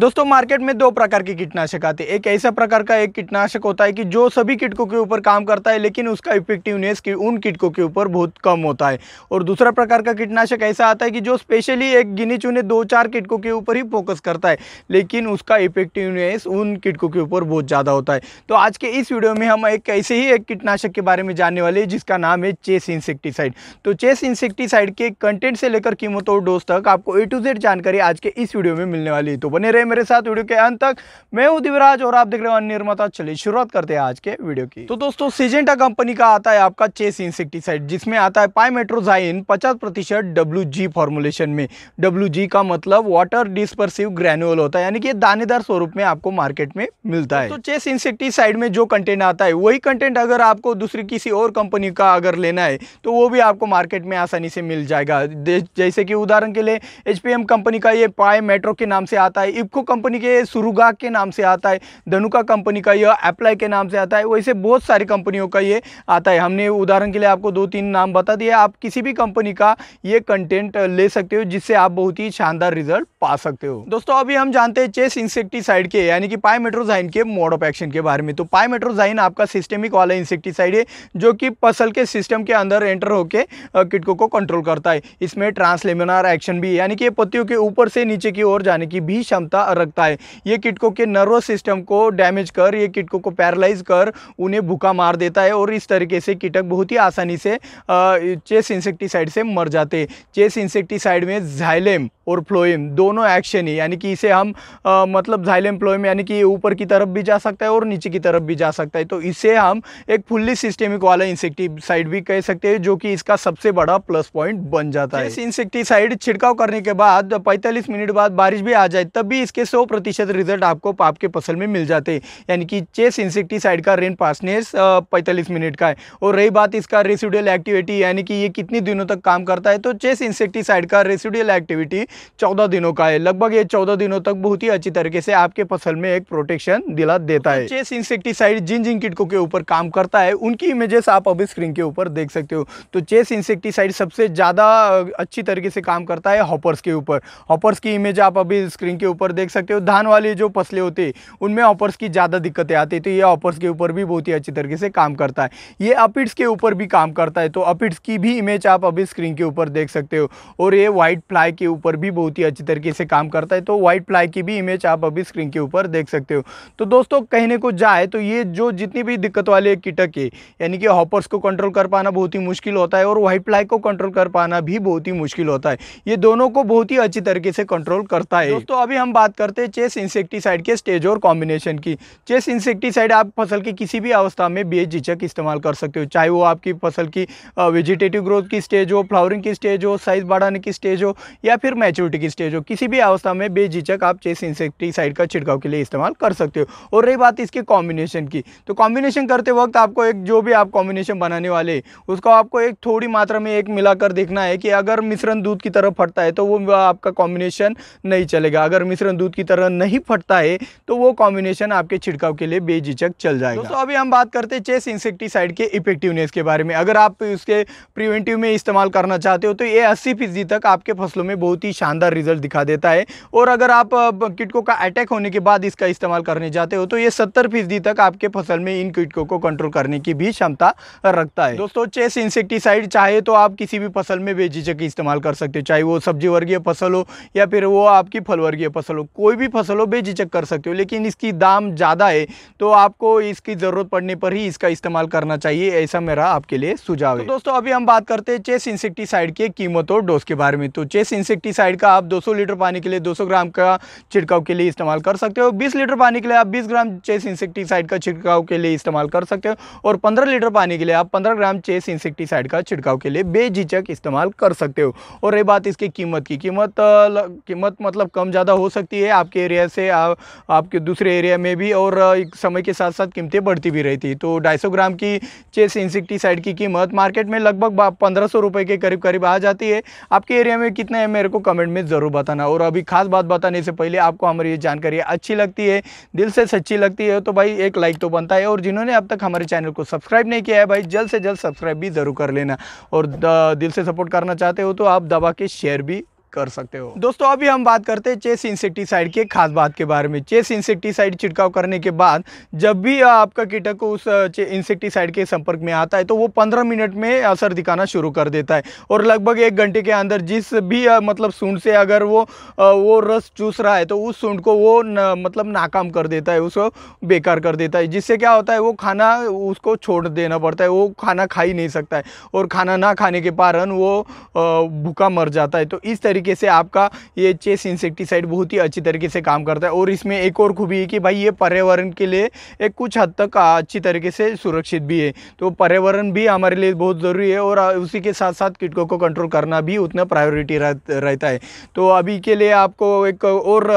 दोस्तों मार्केट में दो प्रकार के कीटनाशक आते हैं एक ऐसा प्रकार का एक कीटनाशक होता है कि जो सभी किटकों के ऊपर काम करता है लेकिन उसका इफेक्टिवनेस की उन किटकों के ऊपर बहुत कम होता है और दूसरा प्रकार का कीटनाशक ऐसा आता है कि जो स्पेशली एक गिनी चुने दो चार किटकों के ऊपर ही फोकस करता है लेकिन उसका इफेक्टिवनेस उन किटकों के ऊपर बहुत ज़्यादा होता है तो आज के इस वीडियो में हम एक ऐसे ही एक कीटनाशक के बारे में जानने वाले हैं जिसका नाम है चेस इंसेक्टिसाइड तो चेस इंसेक्टिसाइड के कंटेंट से लेकर कीमत और डोज तक आपको ए टू जेड जानकारी आज के इस वीडियो में मिलने वाली है तो बने रहे मेरे साथ वीडियो के अंत तक मैं हूं दिवराज और आप देख रहे हो अन्य निर्माता चलिए शुरुआत करते हैं आज के वीडियो की तो दोस्तों सीजेंटा कंपनी का आता है आपका चेस इंसेक्टिसाइड जिसमें आता है पाइमेट्रोजाइन पचास प्रतिशत डब्ल्यू जी फॉर्मुलेशन में डब्ल्यू जी का मतलब वाटर डिस्पर्सिव ग्रेन्यूल होता है यानी कि दानेदार स्वरूप में आपको मार्केट में मिलता है तो चेस तो इंसेक्टिसाइड में जो कंटेंट आता है वही कंटेंट अगर आपको दूसरी किसी और कंपनी का अगर लेना है तो वो भी आपको मार्केट में आसानी से मिल जाएगा जैसे कि उदाहरण के लिए एचपीएम कंपनी का ये पाए मेट्रो के नाम से आता है इफ्को यूनिको कंपनी के सुरुगा के नाम से आता है धनुका कंपनी का यह अप्लाई के नाम से आता है वैसे बहुत सारी कंपनियों का ये आता है हमने उदाहरण के लिए आपको दो तीन नाम बता दिए आप किसी भी कंपनी का ये कंटेंट ले सकते हो जिससे आप बहुत ही शानदार रिजल्ट पा सकते हो दोस्तों अभी हम जानते हैं चेस इंसेक्टिसाइड के यानी कि पाइमेट्रोजाइन के मोड ऑफ एक्शन के बारे में तो पाइमेट्रोजाइन आपका सिस्टेमिक वाला इंसेक्टिसाइड है जो कि फसल के सिस्टम के अंदर एंटर होकर किटकों को कंट्रोल करता है इसमें ट्रांसलेमिनार एक्शन भी यानी कि पत्तियों के ऊपर से नीचे की ओर जाने की भी क्षमता रखता रखता है ये किटकों के नर्वस सिस्टम को डैमेज कर ये किटकों को पैरालाइज कर उन्हें भूखा मार देता है और इस तरीके से कीटक बहुत ही आसानी से चेस इंसेक्टिसाइड से मर जाते चेस इंसेक्टिसाइड में झाइलेम और फ्लोएम दोनों एक्शन ही यानी कि इसे हम आ, मतलब झाइलेम फ्लोएम यानी कि ऊपर की तरफ भी जा सकता है और नीचे की तरफ भी जा सकता है तो इसे हम एक फुल्ली सिस्टेमिक वाला इंसेक्टिसाइड भी कह सकते हैं जो कि इसका सबसे बड़ा प्लस पॉइंट बन जाता है इस इंसेक्टिसाइड छिड़काव करने के बाद पैंतालीस मिनट बाद बारिश भी आ जाए तब भी इसके 100 प्रतिशत रिजल्ट आपको पाप के फसल में मिल जाते हैं यानी कि चेस इंसेक्टीसाइड का रेन पासनेस पैंतालीस मिनट का है और रही बात इसका रेसिडुअल एक्टिविटी यानी कि ये कितने दिनों तक काम करता है तो चेस इंसेक्टीसाइड का रेसिडुअल एक्टिविटी चौदह दिनों का है लगभग ये चौदह दिनों तक बहुत ही अच्छी तरीके से आपके फसल में एक प्रोटेक्शन दिला देता है तो चेस इंसेक्टीसाइड जिन जिन किटकों के ऊपर काम करता है उनकी इमेजेस आप अभी स्क्रीन के ऊपर देख सकते हो तो चेस इंसेक्टीसाइड सबसे ज़्यादा अच्छी तरीके से काम करता है हॉपर्स के ऊपर हॉपर्स की इमेज आप अभी स्क्रीन के ऊपर देख सकते हो धान वाले जो फसलें होती है उनमें ऑफर्स की ज़्यादा दिक्कतें आती है तो ये ऑफर्स के ऊपर भी बहुत ही अच्छी तरीके से काम करता है ये अपिट्स के ऊपर भी काम करता है तो अपिट्स की भी इमेज आप अभी स्क्रीन के ऊपर देख सकते हो और ये व्हाइट फ्लाई के ऊपर भी बहुत ही अच्छी तरीके से काम करता है तो व्हाइट फ्लाई की भी इमेज आप अभी स्क्रीन के ऊपर देख सकते हो तो दोस्तों कहने को जाए तो ये जो जितनी भी दिक्कत वाले कीटक है यानी कि हॉपर्स को कंट्रोल कर पाना बहुत ही मुश्किल होता है और व्हाइट फ्लाई को कंट्रोल कर पाना भी बहुत ही मुश्किल होता है ये दोनों को बहुत ही अच्छी तरीके से कंट्रोल करता है दोस्तों अभी हम बात बात करते हैं चेस इंसेक्टिसाइड के स्टेज और कॉम्बिनेशन की चेस इंसेक्टिसाइड आप फसल की किसी भी अवस्था में बेझिझक इस्तेमाल कर सकते हो चाहे वो आपकी फसल की वेजिटेटिव ग्रोथ की स्टेज हो फ्लावरिंग की स्टेज हो साइज़ बढ़ाने की स्टेज हो या फिर मैच्योरिटी की स्टेज हो किसी भी अवस्था में बेझिझक आप चेस इंसेक्टिसाइड का छिड़काव के लिए इस्तेमाल कर सकते हो और रही बात इसके कॉम्बिनेशन की तो कॉम्बिनेशन करते वक्त आपको एक जो भी आप कॉम्बिनेशन बनाने वाले उसको आपको एक थोड़ी मात्रा में एक मिलाकर देखना है कि अगर मिश्रण दूध की तरफ फटता है तो वो आपका कॉम्बिनेशन नहीं चलेगा अगर मिश्रण दूध की तरह नहीं फटता है तो वो कॉम्बिनेशन आपके छिड़काव के लिए बेझिझक चल जाएगा तो अभी हम बात करते हैं चेस इंसेक्टिसाइड के इफेक्टिवनेस के बारे में अगर आप उसके प्रिवेंटिव में इस्तेमाल करना चाहते हो तो ये अस्सी फीसदी तक आपके फसलों में बहुत ही शानदार रिजल्ट दिखा देता है और अगर आप किटकों का अटैक होने के बाद इसका इस्तेमाल करने जाते हो तो ये सत्तर फीसदी तक आपके फसल में इन किटकों को कंट्रोल करने की भी क्षमता रखता है दोस्तों चेस इंसेक्टिसाइड चाहे तो आप किसी भी फसल में बेझिझक इस्तेमाल कर सकते हो चाहे वो सब्जी वर्गीय फसल हो या फिर वो आपकी फलवर्गीय फसल हो कोई भी फसल हो बेझिझक कर सकते हो लेकिन इसकी दाम ज़्यादा है तो आपको इसकी ज़रूरत पड़ने पर ही इसका इस्तेमाल करना चाहिए ऐसा मेरा आपके लिए सुझाव है तो दोस्तों अभी हम बात करते हैं चेस इंसेक्टिसाइड की कीमत और डोज के बारे में तो चेस इंसेक्टिसाइड का आप दो लीटर पानी के लिए दो ग्राम का छिड़काव के लिए इस्तेमाल कर सकते हो बीस लीटर पानी के लिए आप बीस ग्राम चेस इंसेक्टिसाइड का छिड़काव के लिए इस्तेमाल कर सकते हो और पंद्रह लीटर पानी के लिए आप पंद्रह ग्राम चेस इंसेक्टीसाइड का छिड़काव के लिए बेझिझक इस्तेमाल कर सकते हो और ये बात इसकी कीमत की कीमत कीमत मतलब कम ज़्यादा हो सकती है रहती है आपके एरिया से आ, आपके दूसरे एरिया में भी और समय के साथ साथ कीमतें बढ़ती भी रहती तो ढाई ग्राम की चेस इंसेक्टिसाइड की कीमत मार्केट में लगभग पंद्रह सौ के करीब करीब आ जाती है आपके एरिया में कितना है मेरे को कमेंट में ज़रूर बताना और अभी खास बात बताने से पहले आपको हमारी ये जानकारी अच्छी लगती है दिल से सच्ची लगती है तो भाई एक लाइक तो बनता है और जिन्होंने अब तक हमारे चैनल को सब्सक्राइब नहीं किया है भाई जल्द से जल्द सब्सक्राइब भी ज़रूर कर लेना और दिल से सपोर्ट करना चाहते हो तो आप दबा के शेयर भी कर सकते हो दोस्तों अभी हम बात करते हैं चेस इंसेक्टिसाइड की खास बात के बारे में चेस इंसेक्टिसाइड छिड़काव करने के बाद जब भी आपका कीटक उस इंसेक्टिसाइड के संपर्क में आता है तो वो पंद्रह मिनट में असर दिखाना शुरू कर देता है और लगभग एक घंटे के अंदर जिस भी मतलब सूंड से अगर वो वो रस चूस रहा है तो उस सूंड को वो न, मतलब नाकाम कर देता है उसको बेकार कर देता है जिससे क्या होता है वो खाना उसको छोड़ देना पड़ता है वो खाना खा ही नहीं सकता है और खाना ना खाने के कारण वो भूखा मर जाता है तो इस तरीके तरीके से आपका ये चेस इंसेक्टिसाइड बहुत ही अच्छी तरीके से काम करता है और इसमें एक और खूबी है कि भाई ये पर्यावरण के लिए एक कुछ हद तक अच्छी तरीके से सुरक्षित भी है तो पर्यावरण भी हमारे लिए बहुत ज़रूरी है और उसी के साथ साथ कीटकों को कंट्रोल करना भी उतना प्रायोरिटी रहता है तो अभी के लिए आपको एक और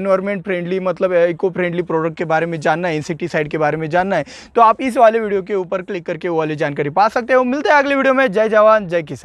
एनवायरमेंट फ्रेंडली मतलब इको फ्रेंडली प्रोडक्ट के बारे में जानना है इंसेक्टिसाइड के बारे में जानना है तो आप इस वाले वीडियो के ऊपर क्लिक करके वो वाली जानकारी पा सकते हो मिलते हैं अगले वीडियो में जय जवान जय किसान